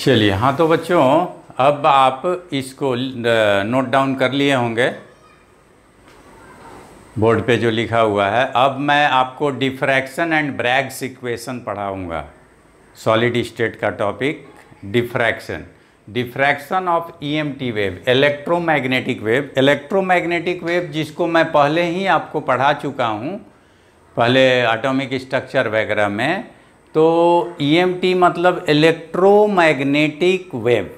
चलिए हाँ तो बच्चों अब आप इसको नोट डाउन कर लिए होंगे बोर्ड पे जो लिखा हुआ है अब मैं आपको डिफ्रैक्शन एंड ब्रैग्स इक्वेशन पढ़ाऊँगा सॉलिड स्टेट का topic diffraction diffraction of EMT wave electromagnetic wave electromagnetic wave जिसको मैं पहले ही आपको पढ़ा चुका हूँ पहले एटॉमिक स्ट्रक्चर वगैरह में तो ई e मतलब electromagnetic wave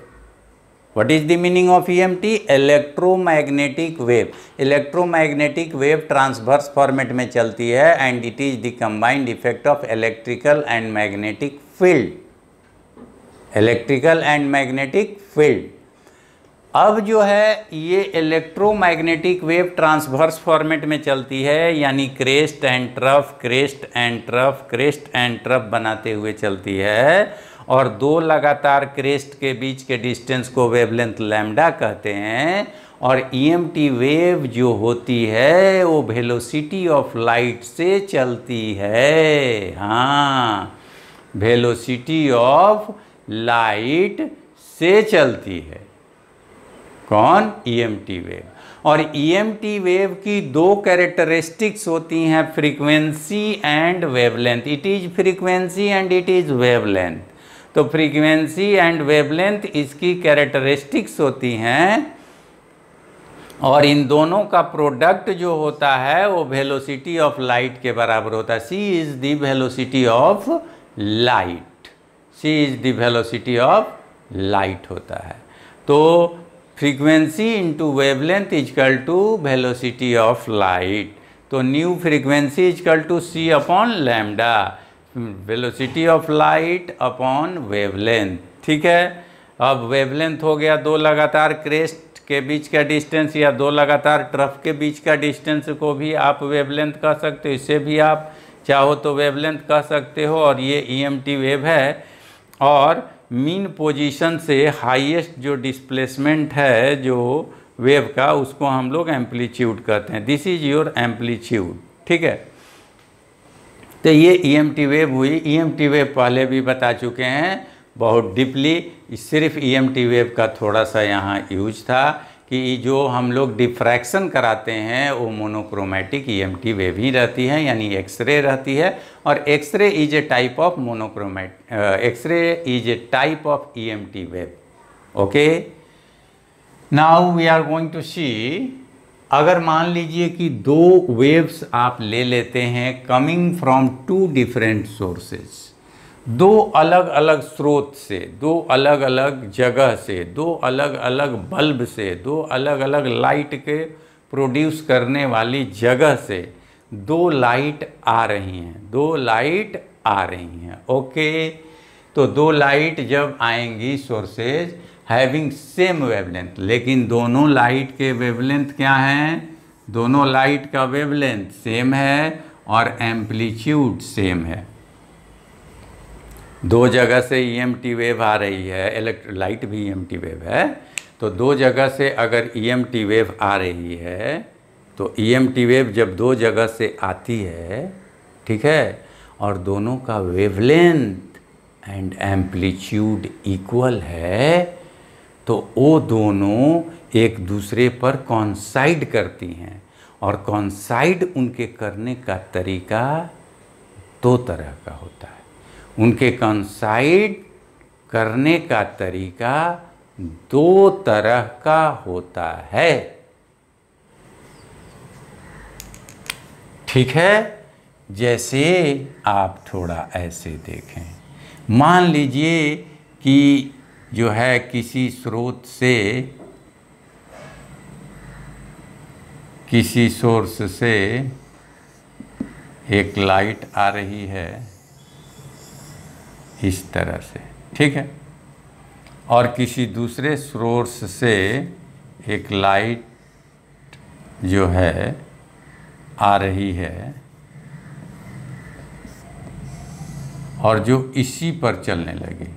what is the meaning of E M T electromagnetic wave electromagnetic wave transverse format में चलती है and it is the combined effect of electrical and magnetic field electrical and magnetic field अब जो है ये electromagnetic wave transverse format में चलती है यानी crest and trough crest and trough crest and trough बनाते हुए चलती है और दो लगातार क्रेस्ट के बीच के डिस्टेंस को वेवलेंथ लैम्डा कहते हैं और ईएमटी e वेव जो होती है वो वेलोसिटी ऑफ लाइट से चलती है हाँ वेलोसिटी ऑफ लाइट से चलती है कौन ईएमटी e वेव और ईएमटी e वेव की दो कैरेक्टरिस्टिक्स होती हैं frequency and wavelength it is frequency and it is wavelength तो फ्रीक्वेंसी एंड वेवलेंथ इसकी कैरेक्टरिस्टिक्स होती हैं और इन दोनों का प्रोडक्ट जो होता है वो वेलोसिटी ऑफ लाइट के बराबर होता है C is the velocity of light C is the velocity of light होता है तो frequency into wavelength equal to velocity of light तो nu frequency equal to C upon lambda velocity of light upon wavelength ठीक है अब wavelength हो गया दो लगातार क्रेस्ट के बीच का डिस्टेंस या दो लगातार ट्रफ के बीच का डिस्टेंस को भी आप वेवलेंथ कह सकते हो इसे भी आप चाहो तो वेवलेंथ कह सकते हो और ये ई e वेव है और मीन पोजीशन से हाईएस्ट जो डिस्प्लेसमेंट है जो वेव का उसको हम लोग एम्पलीट्यूड कहते हैं दिस इज योर एम्पलीट्यूड ठीक है तो ये ई e वेव हुई ई e वेव पहले भी बता चुके हैं बहुत डीपली सिर्फ ई e वेव का थोड़ा सा यहाँ यूज था कि जो हम लोग डिफ्रैक्शन कराते हैं वो मोनोक्रोमेटिक ईएमटी वेव ही रहती है यानी एक्सरे रहती है और X-ray is a type of monochromatic X-ray is a type of EMT wave okay now we are going to see अगर मान लीजिए कि दो वेव्स आप ले लेते हैं coming from two different sources दो अलग अलग स्रोत से दो अलग अलग जगह से दो अलग अलग बल्ब से दो अलग अलग लाइट के प्रोड्यूस करने वाली जगह से दो लाइट आ रही हैं दो लाइट आ रही हैं ओके तो दो लाइट जब आएंगी सोर्सेज हैविंग सेम वेवलेंथ लेकिन दोनों लाइट के वेवलेंथ क्या हैं दोनों लाइट का वेवलेंथ सेम है और एम्पलीट्यूड सेम है दो जगह से ई e वेव आ रही है इलेक्ट्रो लाइट भी ई e वेव है तो दो जगह से अगर ई e वेव आ रही है तो ई वेव जब दो जगह से आती है ठीक है और दोनों का वेवलेंथ एंड एम्पलीट्यूड इक्वल है तो वो दोनों एक दूसरे पर कॉन्साइड करती हैं और कॉन्साइड उनके करने का तरीका दो तरह का होता है उनके कंसाइड करने का तरीका दो तरह का होता है ठीक है जैसे आप थोड़ा ऐसे देखें मान लीजिए कि जो है किसी स्रोत से किसी सोर्स से एक लाइट आ रही है इस तरह से ठीक है और किसी दूसरे सोर्स से एक लाइट जो है आ रही है और जो इसी पर चलने लगी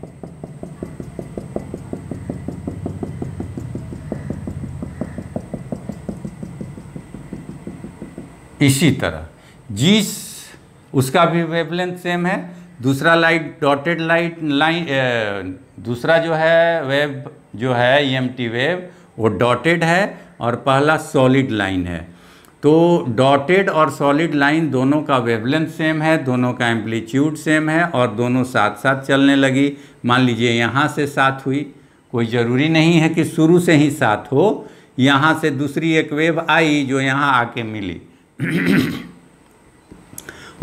इसी तरह जिस उसका भी वेवलेंथ सेम है दूसरा लाइट डॉटेड लाइट लाइन दूसरा जो है वेब जो है ई e वेव वो डॉटेड है और पहला सॉलिड लाइन है तो डॉटेड और सॉलिड लाइन दोनों का वेवलेंथ सेम है दोनों का एम्पलीट्यूड सेम है और दोनों साथ साथ चलने लगी मान लीजिए यहाँ से साथ हुई कोई ज़रूरी नहीं है कि शुरू से ही साथ हो यहाँ से दूसरी एक वेव आई जो यहाँ आके मिली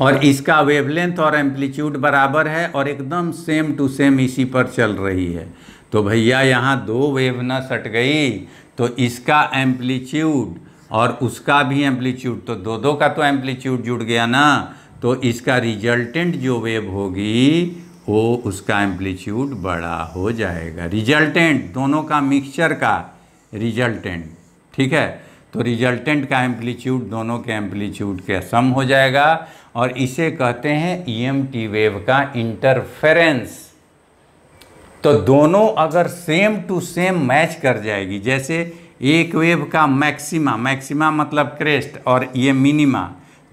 और इसका वेवलेंथ और एम्पलीट्यूड बराबर है और एकदम सेम टू सेम इसी पर चल रही है तो भैया यहाँ दो वेव ना सट गई तो इसका एम्पलीट्यूड और उसका भी एम्पलीट्यूड तो दो दो का तो एम्पलीट्यूड जुड़ गया ना तो इसका रिजल्टेंट जो वेव होगी वो उसका एम्पलीट्यूड बड़ा हो जाएगा रिजल्टेंट दोनों का मिक्सचर का रिजल्टेंट ठीक है तो रिजल्टेंट का एम्पलीट्यूड दोनों के एम्पलीट्यूड के सम हो जाएगा और इसे कहते हैं ईएमटी e वेव का इंटरफेरेंस तो दोनों अगर सेम टू सेम मैच कर जाएगी जैसे एक वेव का मैक्सिमा मैक्सिमा मतलब क्रेस्ट और ये मिनिमा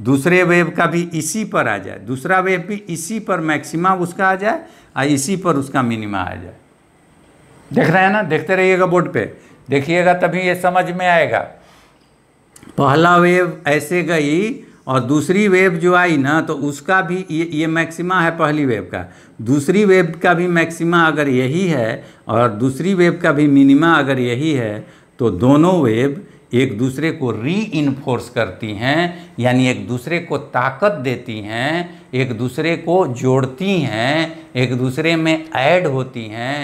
दूसरे वेव का भी इसी पर आ जाए दूसरा वेव भी इसी पर मैक्सिमा उसका आ जाए और इसी पर उसका मिनिमा आ जाए देख रहे हैं ना देखते रहिएगा बोर्ड पे देखिएगा तभी ये समझ में आएगा पहला वेव ऐसे गई और दूसरी वेव जो आई ना तो उसका भी ये ये मैक्सिमा है पहली वेव का दूसरी वेव का भी मैक्सिमा अगर यही है और दूसरी वेव का भी मिनिमा अगर यही है तो दोनों वेव एक दूसरे को री इन्फोर्स करती हैं यानी एक दूसरे को ताकत देती हैं एक दूसरे को जोड़ती हैं एक दूसरे में ऐड होती हैं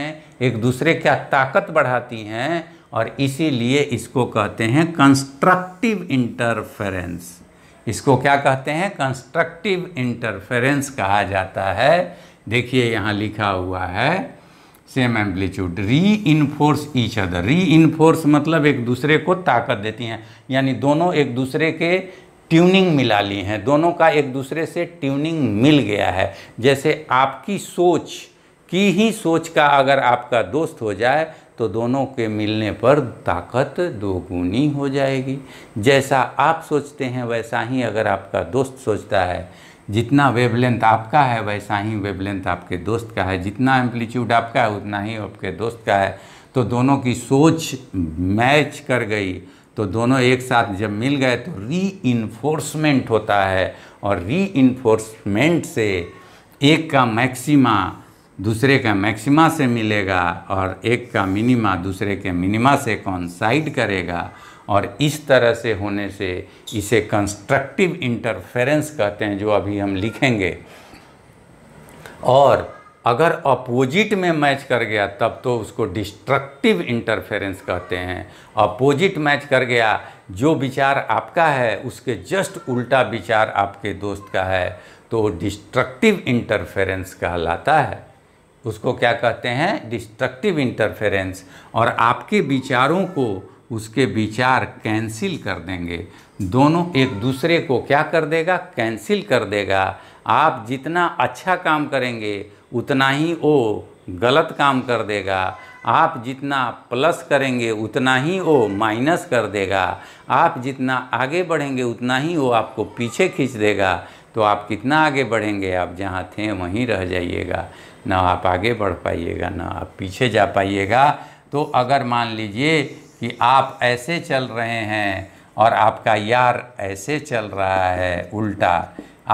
एक दूसरे का ताकत बढ़ाती हैं और इसीलिए इसको कहते हैं कंस्ट्रक्टिव इंटरफेरेंस इसको क्या कहते हैं कंस्ट्रक्टिव इंटरफेरेंस कहा जाता है देखिए यहाँ लिखा हुआ है same amplitude reinforce each other reinforce मतलब एक दूसरे को ताकत देती हैं यानी दोनों एक दूसरे के ट्यूनिंग मिला ली हैं दोनों का एक दूसरे से ट्यूनिंग मिल गया है जैसे आपकी सोच की ही सोच का अगर आपका दोस्त हो जाए तो दोनों के मिलने पर ताकत दोगुनी हो जाएगी जैसा आप सोचते हैं वैसा ही अगर आपका दोस्त सोचता है जितना वेवलेंथ आपका है वैसा ही वेवलेंथ आपके दोस्त का है जितना एम्पलीट्यूड आपका है उतना ही आपके दोस्त का है तो दोनों की सोच मैच कर गई तो दोनों एक साथ जब मिल गए तो री होता है और री से एक का मैक्सिमा दूसरे का मैक्सिमा से मिलेगा और एक का मिनिमा दूसरे के मिनिमा से कॉन्साइड करेगा और इस तरह से होने से इसे कंस्ट्रक्टिव इंटरफेरेंस कहते हैं जो अभी हम लिखेंगे और अगर अपोजिट में मैच कर गया तब तो उसको डिस्ट्रक्टिव इंटरफेरेंस कहते हैं अपोजिट मैच कर गया जो विचार आपका है उसके जस्ट उल्टा विचार आपके दोस्त का है तो डिस्ट्रक्टिव इंटरफेरेंस कहलाता है उसको क्या कहते हैं डिस्ट्रक्टिव इंटरफेरेंस और आपके विचारों को उसके विचार कैंसिल कर देंगे दोनों एक दूसरे को क्या कर देगा कैंसिल कर देगा आप जितना अच्छा काम करेंगे उतना ही वो गलत काम कर देगा आप जितना प्लस करेंगे उतना ही वो माइनस कर देगा आप जितना आगे बढ़ेंगे उतना ही वो आपको पीछे खींच देगा तो आप कितना आगे बढ़ेंगे आप जहाँ थे वहीं रह जाइएगा ना आप आगे बढ़ पाइएगा ना आप पीछे जा पाइएगा तो अगर मान लीजिए कि आप ऐसे चल रहे हैं और आपका यार ऐसे चल रहा है उल्टा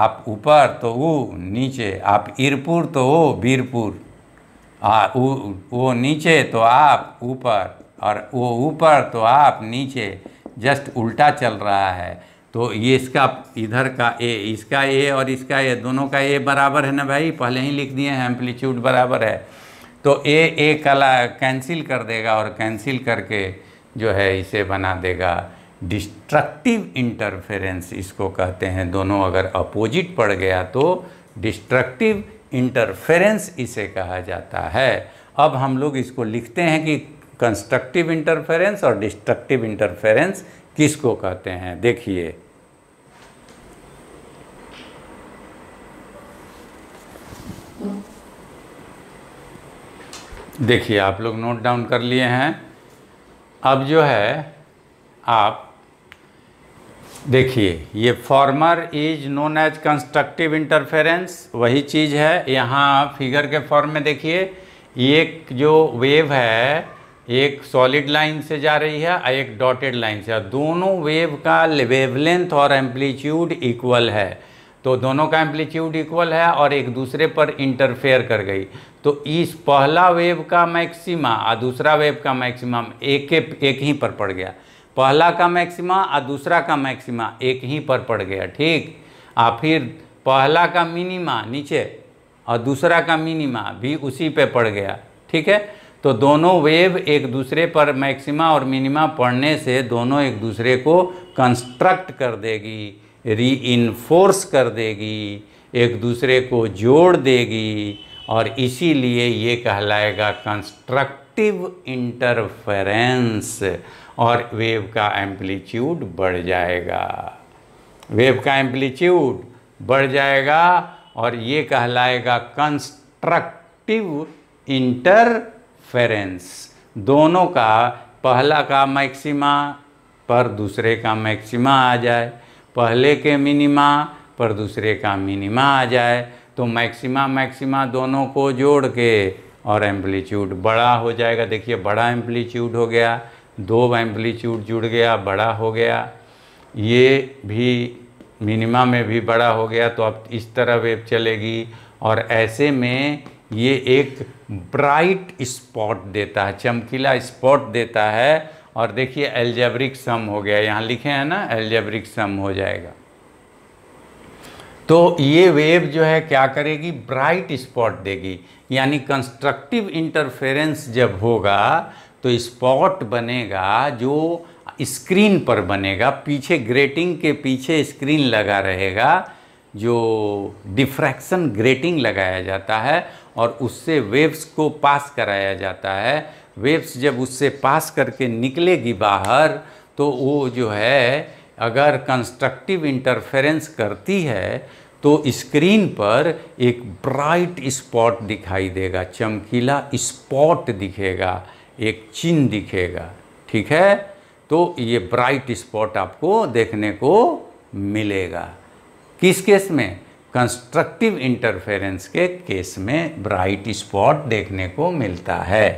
आप ऊपर तो वो नीचे आप इरपुर तो वो बीरपुर आ वो नीचे तो आप ऊपर और वो ऊपर तो आप नीचे जस्ट उल्टा चल रहा है तो ये इसका इधर का ए इसका ए और इसका ए दोनों का ए बराबर है ना भाई पहले ही लिख दिए हैं एम्पलीट्यूड बराबर है तो ए ए कला कैंसिल कर देगा और कैंसिल करके जो है इसे बना देगा डिस्ट्रक्टिव इंटरफेरेंस इसको कहते हैं दोनों अगर अपोजिट पड़ गया तो डिस्ट्रक्टिव इंटरफेरेंस इसे कहा जाता है अब हम लोग इसको लिखते हैं कि कंस्ट्रक्टिव इंटरफेरेंस और डिस्ट्रक्टिव इंटरफेरेंस किसको कहते हैं देखिए देखिए आप लोग नोट डाउन कर लिए हैं अब जो है आप देखिए ये former is known as constructive interference वही चीज़ है यहाँ फिगर के फॉर्म में देखिए ये जो वेव है एक सॉलिड लाइन से जा रही है और एक डॉटेड लाइन से दोनों वेव का वेवलेंथ और एम्पलीट्यूड इक्वल है तो दोनों का एम्पलीट्यूड इक्वल है और एक दूसरे पर इंटरफेयर कर गई तो इस पहला वेव का मैक्सिमा और दूसरा वेव का मैक्सिमम एक एक ही पर पड़ गया पहला का मैक्सिमा और दूसरा का मैक्सिमा एक ही पर पड़ गया ठीक और फिर पहला का मिनिमा नीचे और दूसरा का मिनिमा भी उसी पे पड़ गया ठीक है तो दोनों वेव एक दूसरे पर मैक्सिमा और मिनिमा पढ़ने से दोनों एक दूसरे को कंस्ट्रक्ट कर देगी इन्फोर्स कर देगी एक दूसरे को जोड़ देगी और इसीलिए ये कहलाएगा कंस्ट्रक्टिव इंटरफेरेंस और वेव का एम्पलीट्यूड बढ़ जाएगा वेव का एम्पलीट्यूड बढ़ जाएगा और ये कहलाएगा कंस्ट्रक्टिव इंटर फेरेंस दोनों का पहला का मैक्सिमा पर दूसरे का मैक्सिमा आ जाए पहले के मिनिमा पर दूसरे का मिनिमा आ जाए तो मैक्सिमा मैक्सिमा दोनों को जोड़ के और एम्पलीट्यूड बड़ा हो जाएगा देखिए बड़ा एम्पलीट्यूड हो गया दो एम्पलीट्यूड जुड़ गया बड़ा हो गया ये भी मिनिमा में भी बड़ा हो गया तो अब इस तरह वेब चलेगी और ऐसे में ये एक ब्राइट स्पॉट देता है चमकीला स्पॉट देता है और देखिए एल्जेब्रिक सम हो गया यहाँ लिखे हैं ना एल्जेब्रिक सम हो जाएगा तो ये वेव जो है क्या करेगी ब्राइट स्पॉट देगी यानी कंस्ट्रक्टिव इंटरफेरेंस जब होगा तो स्पॉट बनेगा जो स्क्रीन पर बनेगा पीछे ग्रेटिंग के पीछे स्क्रीन लगा रहेगा जो डिफ्रैक्शन ग्रेटिंग लगाया जाता है और उससे वेव्स को पास कराया जाता है वेव्स जब उससे पास करके निकलेगी बाहर तो वो जो है अगर कंस्ट्रक्टिव इंटरफेरेंस करती है तो स्क्रीन पर एक ब्राइट स्पॉट दिखाई देगा चमकीला स्पॉट दिखेगा एक चिन्ह दिखेगा ठीक है तो ये ब्राइट स्पॉट आपको देखने को मिलेगा किस केस में कंस्ट्रक्टिव इंटरफेरेंस के केस में ब्राइट स्पॉट देखने को मिलता है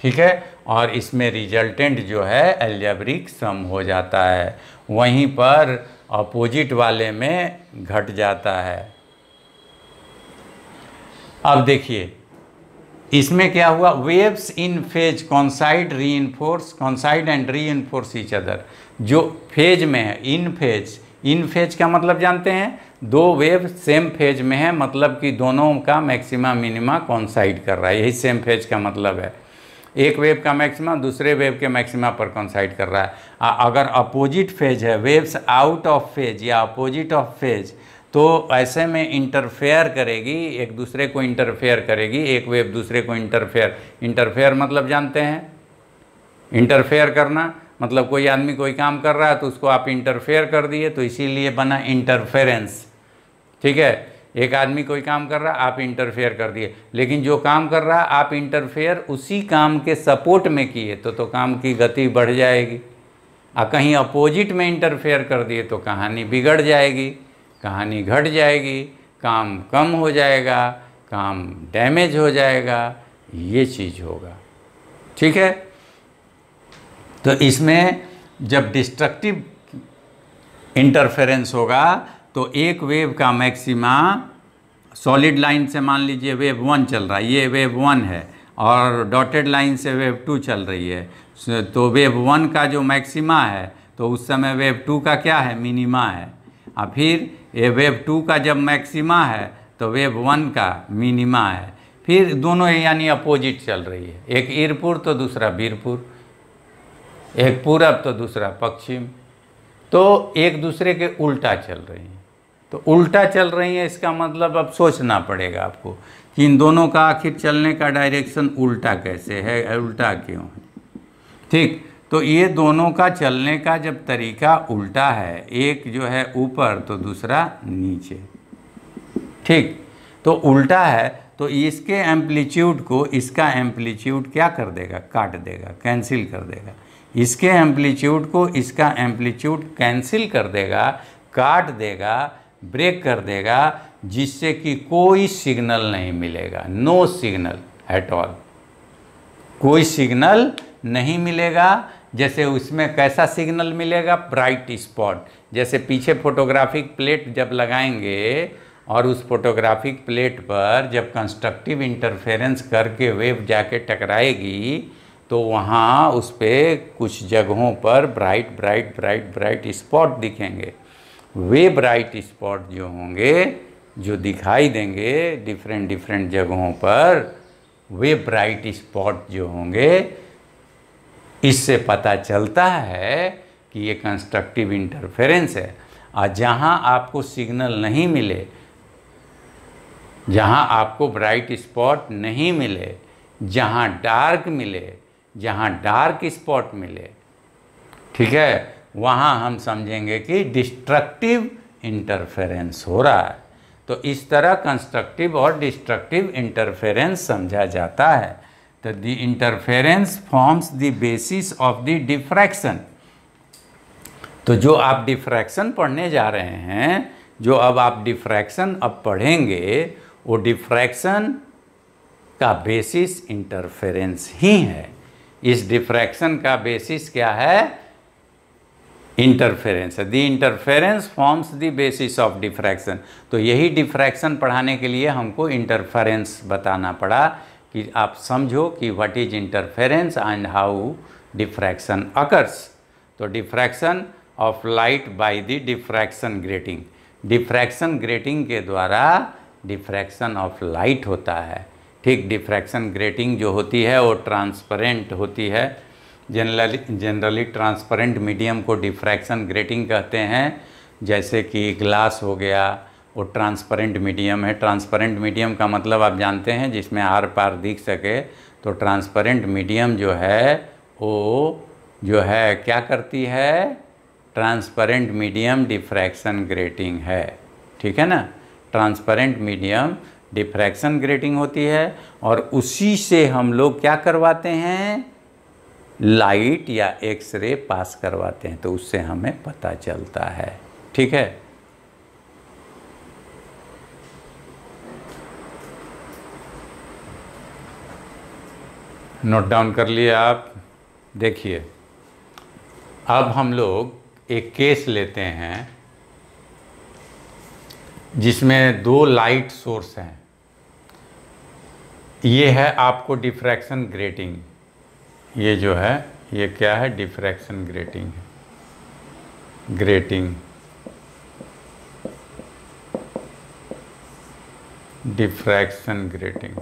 ठीक है और इसमें रिजल्टेंट जो है एल्जेब्रिक सम हो जाता है वहीं पर अपोजिट वाले में घट जाता है अब देखिए इसमें क्या हुआ waves in phase coincide reinforce coincide and reinforce each other जो फेज में है इन फेज इन फेज का मतलब जानते हैं दो वेव सेम फेज में है मतलब कि दोनों का मैक्सिमा मिनिमा कॉन्साइड कर रहा है यही सेम फेज का मतलब है एक वेव का मैक्सिमा दूसरे वेव के मैक्सिमा पर कॉन्साइड कर रहा है आ, अगर अपोजिट फेज है वेव्स आउट ऑफ फेज या अपोजिट ऑफ फेज तो ऐसे में इंटरफेयर करेगी एक दूसरे को इंटरफेयर करेगी एक वेव दूसरे को इंटरफेयर इंटरफेयर मतलब जानते हैं इंटरफेयर करना मतलब कोई आदमी कोई काम कर रहा है तो उसको आप इंटरफेयर कर दिए तो इसीलिए बना इंटरफेरेंस ठीक है एक आदमी कोई काम कर रहा आप इंटरफेयर कर दिए लेकिन जो काम कर रहा आप इंटरफेयर उसी काम के सपोर्ट में किए तो तो काम की गति बढ़ जाएगी और कहीं अपोजिट में इंटरफेयर कर दिए तो कहानी बिगड़ जाएगी कहानी घट जाएगी काम कम हो जाएगा काम डैमेज हो जाएगा ये चीज़ होगा ठीक है तो इसमें जब डिस्ट्रक्टिव इंटरफेरेंस होगा तो एक वेव का मैक्सिमा सॉलिड लाइन से मान लीजिए वेव वन चल रहा है ये वेव वन है और डॉटेड लाइन से वेव टू चल रही है तो वेव वन का जो मैक्सिमा है तो उस समय वेव टू का क्या है मिनिमा है और फिर ये वेव टू का जब मैक्सिमा है तो वेव वन का मिनिमा है फिर दोनों यानी अपोजिट चल रही है एक ईरपुर तो दूसरा बीरपुर एक पूरब तो दूसरा पश्चिम तो एक दूसरे के उल्टा चल रही है तो उल्टा चल रही है इसका मतलब अब सोचना पड़ेगा आपको कि इन दोनों का आखिर चलने का डायरेक्शन उल्टा कैसे है उल्टा क्यों है ठीक तो ये दोनों का चलने का जब तरीका उल्टा है एक जो है ऊपर तो दूसरा नीचे ठीक तो उल्टा है तो इसके एम्पलीट्यूड को इसका एम्पलीट्यूड क्या कर देगा काट देगा कैंसिल कर देगा इसके एम्पलीट्यूड को इसका एम्पलीट्यूड कैंसिल कर देगा काट देगा ब्रेक कर देगा जिससे कि कोई सिग्नल नहीं मिलेगा नो सिग्नल एट ऑल कोई सिग्नल नहीं मिलेगा जैसे उसमें कैसा सिग्नल मिलेगा ब्राइट स्पॉट जैसे पीछे फोटोग्राफिक प्लेट जब लगाएंगे और उस फोटोग्राफिक प्लेट पर जब कंस्ट्रक्टिव इंटरफेरेंस करके वेव जाके टकराएगी तो वहाँ उस पर कुछ जगहों पर bright bright bright bright spot दिखेंगे वे ब्राइट स्पॉट जो होंगे जो दिखाई देंगे डिफरेंट डिफरेंट जगहों पर वे ब्राइट स्पॉट जो होंगे इससे पता चलता है कि ये कंस्ट्रक्टिव इंटरफेरेंस है और जहाँ आपको सिग्नल नहीं मिले जहाँ आपको ब्राइट स्पॉट नहीं मिले जहाँ डार्क मिले जहाँ डार्क स्पॉट मिले ठीक है वहाँ हम समझेंगे कि डिस्ट्रक्टिव इंटरफेरेंस हो रहा है तो इस तरह कंस्ट्रक्टिव और डिस्ट्रक्टिव इंटरफेरेंस समझा जाता है तो the interference forms the basis of the diffraction तो जो आप डिफ्रैक्शन पढ़ने जा रहे हैं जो अब आप डिफ्रैक्शन अब पढ़ेंगे वो डिफ्रैक्शन का बेसिस इंटरफेरेंस ही है इस डिफ्रैक्शन का बेसिस क्या है इंटरफेरेंस है the interference forms the basis of diffraction तो यही डिफ्रैक्शन पढ़ाने के लिए हमको इंटरफेरेंस बताना पड़ा कि आप समझो कि what is interference and how diffraction occurs तो diffraction of light by the diffraction grating diffraction grating के द्वारा डिफ्रैक्शन ऑफ लाइट होता है ठीक डिफ्रैक्शन ग्रेटिंग जो होती है वो ट्रांसपेरेंट होती है जनरली जनरली ट्रांसपेरेंट मीडियम को डिफ्रैक्शन ग्रेटिंग कहते हैं जैसे कि ग्लास हो गया वो ट्रांसपेरेंट मीडियम है ट्रांसपेरेंट मीडियम का मतलब आप जानते हैं जिसमें आर पार दिख सके तो ट्रांसपेरेंट मीडियम जो है वो जो है क्या करती है ट्रांसपेरेंट मीडियम डिफ्रैक्शन ग्रेटिंग है ठीक है ना ट्रांसपेरेंट मीडियम डिफ्रैक्शन ग्रेटिंग होती है और उसी से हम लोग क्या करवाते हैं लाइट या एक्सरे पास करवाते हैं तो उससे हमें पता चलता है ठीक है नोट डाउन कर लिए आप देखिए अब हम लोग एक केस लेते हैं जिसमें दो लाइट सोर्स हैं ये है आपको डिफ्रैक्शन ग्रेटिंग ये जो है ये क्या है डिफ्रैक्शन ग्रेटिंग है grating diffraction grating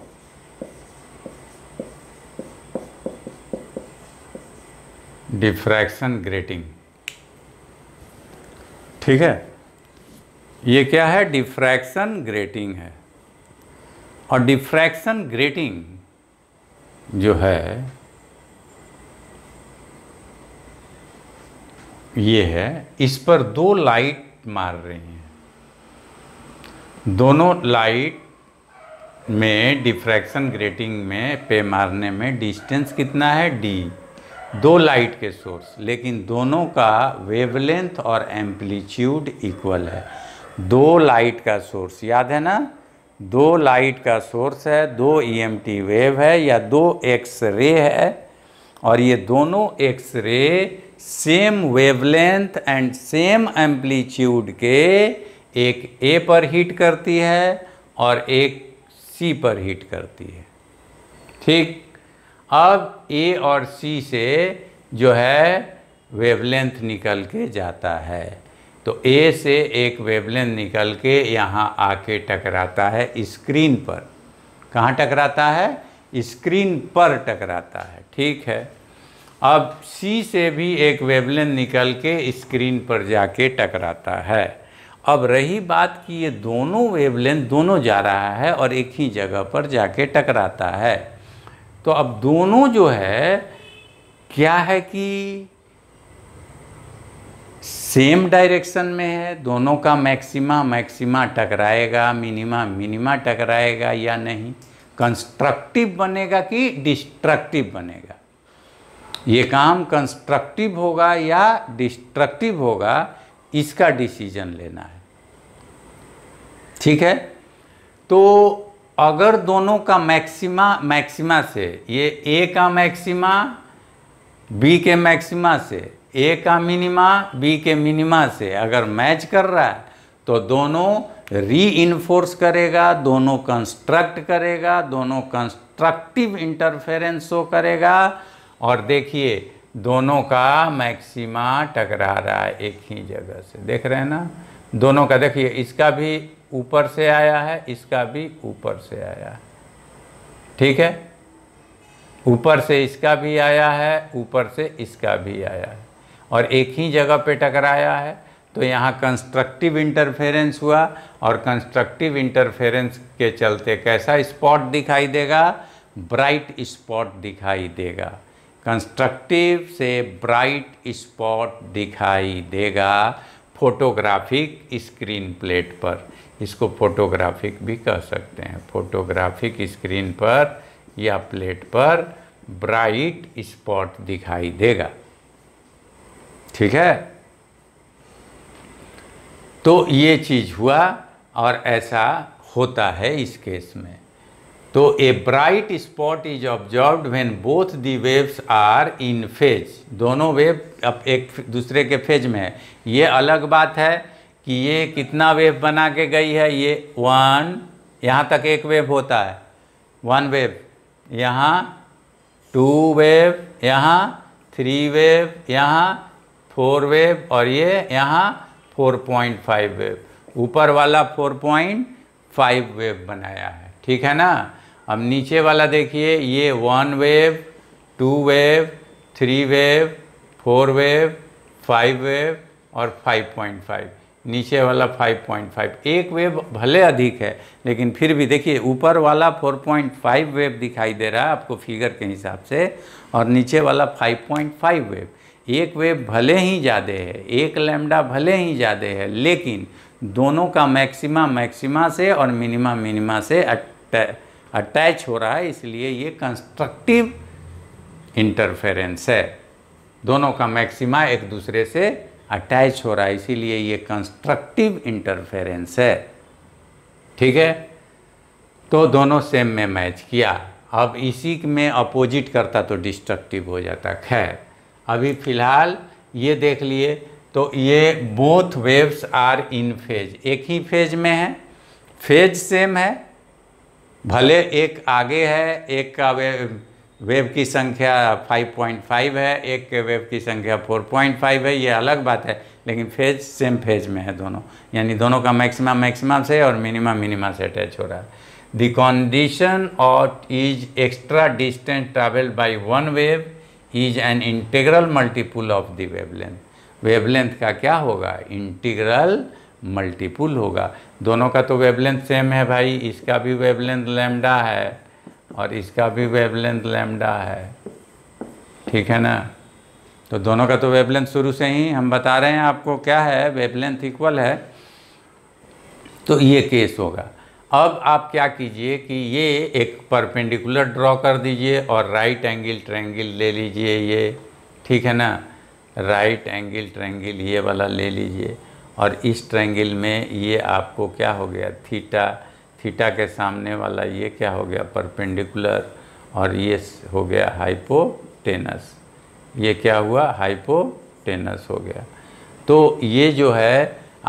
diffraction grating ठीक है ये क्या है डिफ्रैक्शन ग्रेटिंग है और डिफ्रैक्शन ग्रेटिंग जो है ये है इस पर दो लाइट मार रही हैं दोनों लाइट में डिफ्रैक्शन ग्रेटिंग में पे मारने में डिस्टेंस कितना है डी दो लाइट के सोर्स लेकिन दोनों का वेवलेंथ और एम्पलीट्यूड इक्वल है दो लाइट का सोर्स याद है ना दो लाइट का सोर्स है दो ईएमटी e वेव है या दो एक्स रे है और ये दोनों X-ray same wavelength and same amplitude के एक ए पर हीट करती है और एक सी पर हीट करती है ठीक अब ए और सी से जो है वेवलेंथ निकल के जाता है तो ए से एक वेवलेंथ निकल के यहाँ आके टकराता है स्क्रीन पर कहाँ टकराता है स्क्रीन पर टकराता है ठीक है अब सी से भी एक वेवलेंथ निकल के स्क्रीन पर जाके टकराता है अब रही बात कि ये दोनों वेवलेंथ दोनों जा रहा है और एक ही जगह पर जाके टकराता है तो अब दोनों जो है क्या है कि सेम डायरेक्शन में है दोनों का मैक्सिमा मैक्सिमा टकराएगा मिनिमा मिनिमा टकराएगा या नहीं कंस्ट्रक्टिव बनेगा कि डिस्ट्रक्टिव बनेगा ये काम कंस्ट्रक्टिव होगा या डिस्ट्रक्टिव होगा इसका डिसीजन लेना है ठीक है तो अगर दोनों का मैक्सिमा मैक्सिमा से ये ए का मैक्सिमा बी के मैक्सिमा से ए का मिनिमा बी के मिनिमा से अगर मैच कर रहा है तो दोनों री करेगा दोनों कंस्ट्रक्ट करेगा दोनों कंस्ट्रक्टिव इंटरफेरेंस शो करेगा और देखिए दोनों का मैक्सिमा टकरा रहा है एक ही जगह से देख रहे हैं ना दोनों का देखिए इसका भी ऊपर से आया है इसका भी ऊपर से आया है ठीक है ऊपर से इसका भी आया है ऊपर से इसका भी आया है और एक ही जगह पे टकराया है तो यहाँ कंस्ट्रक्टिव इंटरफेरेंस हुआ और कंस्ट्रक्टिव इंटरफेरेंस के चलते कैसा स्पॉट दिखाई देगा ब्राइट स्पॉट दिखाई देगा कंस्ट्रक्टिव से ब्राइट स्पॉट दिखाई देगा फोटोग्राफिक स्क्रीन प्लेट पर इसको फोटोग्राफिक भी कह सकते हैं फोटोग्राफिक स्क्रीन पर या प्लेट पर ब्राइट स्पॉट दिखाई देगा ठीक है तो ये चीज़ हुआ और ऐसा होता है इस केस में तो a bright spot is observed when both the waves are in phase दोनों वेव अब एक दूसरे के फेज में है ये अलग बात है कि ये कितना वेव बना के गई है ये वन यहाँ तक एक वेव होता है वन वेव यहाँ टू वेव यहाँ थ्री वेव यहाँ फोर वेव और ये यहाँ फोर पॉइंट फाइव वेव ऊपर वाला फोर पॉइंट फाइव वेव बनाया है ठीक है ना अब नीचे वाला देखिए ये one wave two wave three wave four wave five wave और 5.5 नीचे वाला 5.5 एक वेव भले अधिक है लेकिन फिर भी देखिए ऊपर वाला 4.5 वेव दिखाई दे रहा है आपको फिगर के हिसाब से और नीचे वाला 5.5 वेव एक वेव भले ही ज़्यादा है एक लैम्डा भले ही ज़्यादा है लेकिन दोनों का मैक्सिमा मैक्सिमा से और मिनिमा मिनिमा से अटैच हो रहा है इसलिए ये कंस्ट्रक्टिव इंटरफेरेंस है दोनों का मैक्सिमा एक दूसरे से अटैच हो रहा है इसीलिए ये कंस्ट्रक्टिव इंटरफेरेंस है ठीक है तो दोनों सेम में मैच किया अब इसी में अपोजिट करता तो डिस्ट्रक्टिव हो जाता खैर अभी फिलहाल ये देख लिए तो ये both waves are in phase एक ही फेज में है फेज सेम है भले एक आगे है एक का वेव वेब की संख्या 5.5 है एक के वेव की संख्या 4.5 है ये अलग बात है लेकिन फेज सेम फेज में है दोनों यानी दोनों का मैक्सिमा मैक्सिमा से और मिनिमा मिनिमा से अटैच हो रहा है the condition ought is extra distance travel by one wave is an integral multiple of the wavelength wavelength का क्या होगा इंटीग्रल मल्टीपुल होगा दोनों का तो वेवलेंथ सेम है भाई इसका भी वेवलेंथ लैम्डा है और इसका भी वेवलेंथ लैम्डा है ठीक है ना तो दोनों का तो वेवलेंथ शुरू से ही हम बता रहे हैं आपको क्या है वेवलेंथ इक्वल है तो ये केस होगा अब आप क्या कीजिए कि ये एक परपेंडिकुलर ड्रॉ कर दीजिए और राइट एंगल ट्रैंगल ले लीजिए ये ठीक है ना राइट एंगल ट्रैंगल ये वाला ले लीजिए और इस ट्रायंगल में ये आपको क्या हो गया थीटा थीटा के सामने वाला ये क्या हो गया परपेंडिकुलर और ये हो गया हाइपोटेनस ये क्या हुआ हाइपोटेनस हो गया तो ये जो है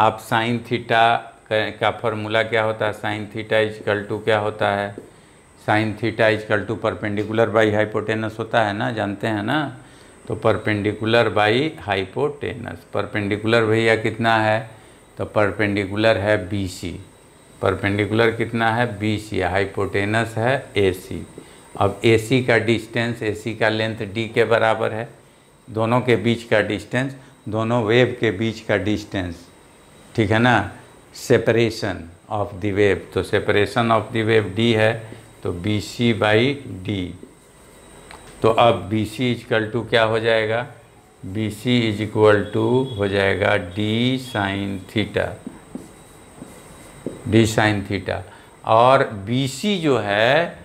आप साइन थीटा का फॉर्मूला क्या होता है साइन थीटा इजकल टू क्या होता है sine theta equal to perpendicular by hypotenuse होता है ना जानते हैं ना तो परपेंडिकुलर बाई हाइपोटेनस परपेंडिकुलर भैया कितना है तो परपेंडिकुलर है बी सी परपेंडिकुलर कितना है बी सी हाइपोटेनस है ए सी अब ए सी का डिस्टेंस ए सी का लेंथ डी के बराबर है दोनों के बीच का डिस्टेंस दोनों वेव के बीच का डिस्टेंस ठीक है ना सेपरेशन ऑफ द वेव तो separation of the wave D है तो बी सी बाई डी तो अब बी सी इजक्ल टू क्या हो जाएगा B C is equal to हो जाएगा D sine theta D sine theta और बी सी जो है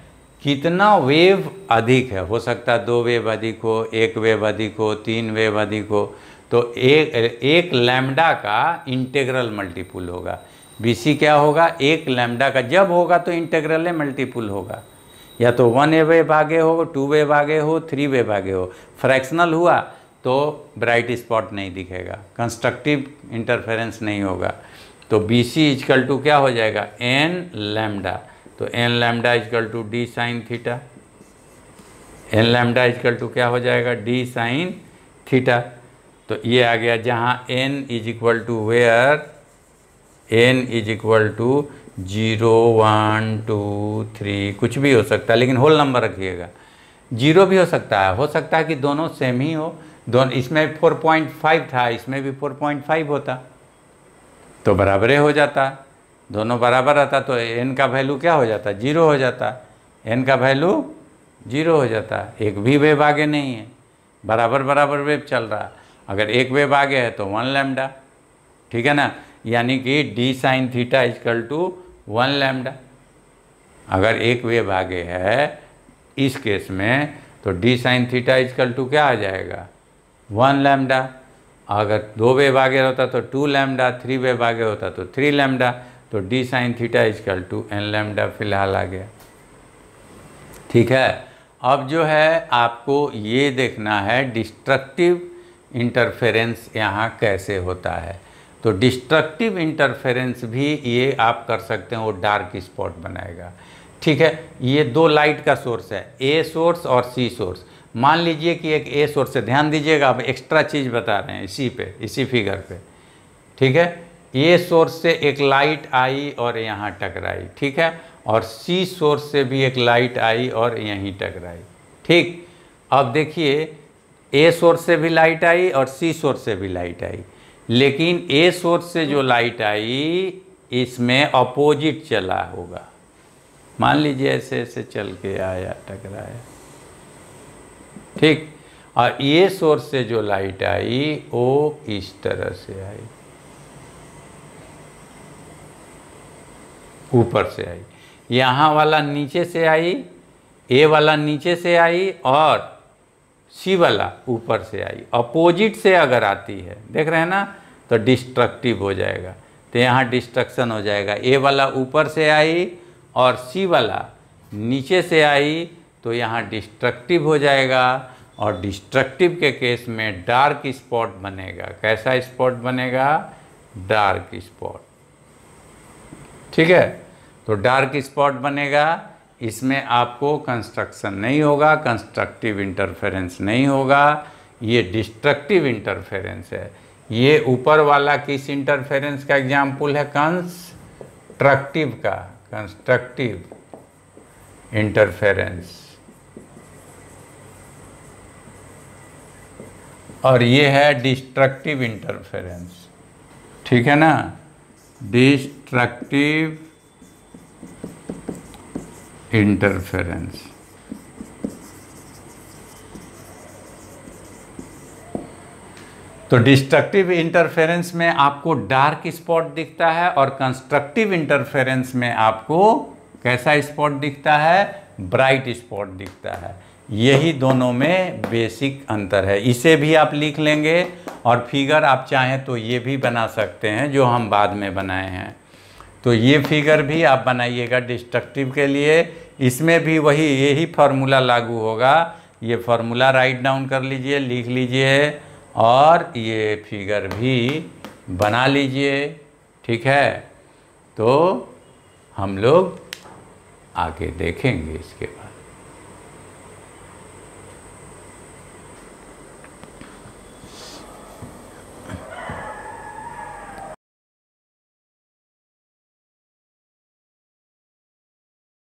कितना वेव अधिक है हो सकता है दो वेव अधिक हो एक वेव अधिक हो तीन वेव अधिक हो तो एक एक लैमडा का इंटेग्रल मल्टीपुल होगा बी सी क्या होगा एक लैमडा का जब होगा तो इंटेग्रल मल्टीपुल होगा या तो वन वे भागे हो टू वे भागे हो थ्री वे भागे हो फ्रैक्शनल हुआ तो ब्राइट स्पॉट नहीं दिखेगा कंस्ट्रक्टिव इंटरफेरेंस नहीं होगा तो बी सी इजकल टू क्या हो जाएगा एन लैमडा तो N lambda equal to D sine theta N lambda equal to क्या हो जाएगा डी साइन थीटा तो ये आ गया जहाँ N is equal to where N is equal to zero one two three कुछ भी हो सकता है लेकिन होल नंबर रखिएगा जीरो भी हो सकता है हो सकता है कि दोनों सेम ही हो दोनों इसमें फोर पॉइंट फाइव था इसमें भी फोर पॉइंट फाइव होता तो बराबर हो जाता दोनों बराबर रहता तो एन का वैल्यू क्या हो जाता जीरो हो जाता एन का वैल्यू जीरो हो जाता एक भी वेब आगे नहीं है बराबर बराबर वेब चल रहा अगर एक वेब आगे है तो वन लैमडा ठीक है ना यानी कि D sine theta equal to one lambda अगर एक वेव आगे है इस केस में तो D sine theta equal to क्या आ जाएगा वन लैमडा अगर दो वेव आगे होता तो टू लैमडा थ्री वेव आगे होता तो थ्री लैमडा तो D sine theta equal to N lambda फिलहाल आ गया ठीक है अब जो है आपको ये देखना है डिस्ट्रक्टिव इंटरफेरेंस यहाँ कैसे होता है तो डिस्ट्रक्टिव इंटरफेरेंस भी ये आप कर सकते हैं वो डार्क स्पॉट बनाएगा ठीक है ये दो लाइट का सोर्स है ए सोर्स और सी सोर्स मान लीजिए कि एक ए सोर्स से ध्यान दीजिएगा आप एक्स्ट्रा चीज़ बता रहे हैं इसी पे इसी फिगर पे ठीक है ए सोर्स से एक लाइट आई और यहाँ टकराई ठीक है और सी सोर्स से भी एक लाइट आई और यहीं टकराई ठीक अब देखिए ए सोर्स से भी लाइट आई और सी सोर्स से भी लाइट आई लेकिन ए सोर्स से जो लाइट आई इसमें अपोजिट चला होगा मान लीजिए ऐसे ऐसे चल के आया टकराया ठीक और ये सोर्स से जो लाइट आई वो इस तरह से आई ऊपर से आई यहाँ वाला नीचे से आई ए वाला नीचे से आई और सी वाला ऊपर से आई अपोजिट से अगर आती है देख रहे हैं ना तो डिस्ट्रक्टिव हो जाएगा तो यहाँ डिस्ट्रक्शन हो जाएगा ए वाला ऊपर से आई और सी वाला नीचे से आई तो यहाँ डिस्ट्रक्टिव हो जाएगा और डिस्ट्रक्टिव के केस में डार्क स्पॉट बनेगा कैसा स्पॉट बनेगा डार्क स्पॉट ठीक है तो डार्क स्पॉट बनेगा इसमें आपको कंस्ट्रक्शन नहीं होगा कंस्ट्रक्टिव इंटरफेरेंस नहीं होगा ये डिस्ट्रक्टिव इंटरफेरेंस है ये ऊपर वाला किस इंटरफेरेंस का एग्जाम्पल है कंस्ट्रक्टिव का कंस्ट्रक्टिव इंटरफेरेंस और ये है डिस्ट्रक्टिव इंटरफेरेंस ठीक है ना डिस्ट्रक्टिव interference. तो डिस्ट्रक्टिव इंटरफेरेंस में आपको डार्क स्पॉट दिखता है और कंस्ट्रक्टिव इंटरफेरेंस में आपको कैसा स्पॉट दिखता है ब्राइट स्पॉट दिखता है यही दोनों में बेसिक अंतर है इसे भी आप लिख लेंगे और फिगर आप चाहें तो ये भी बना सकते हैं जो हम बाद में बनाए हैं तो ये फिगर भी आप बनाइएगा डिस्ट्रक्टिव के लिए इसमें भी वही यही फार्मूला लागू होगा ये फार्मूला राइट डाउन कर लीजिए लिख लीजिए और ये फिगर भी बना लीजिए ठीक है तो हम लोग आगे देखेंगे इसके बाद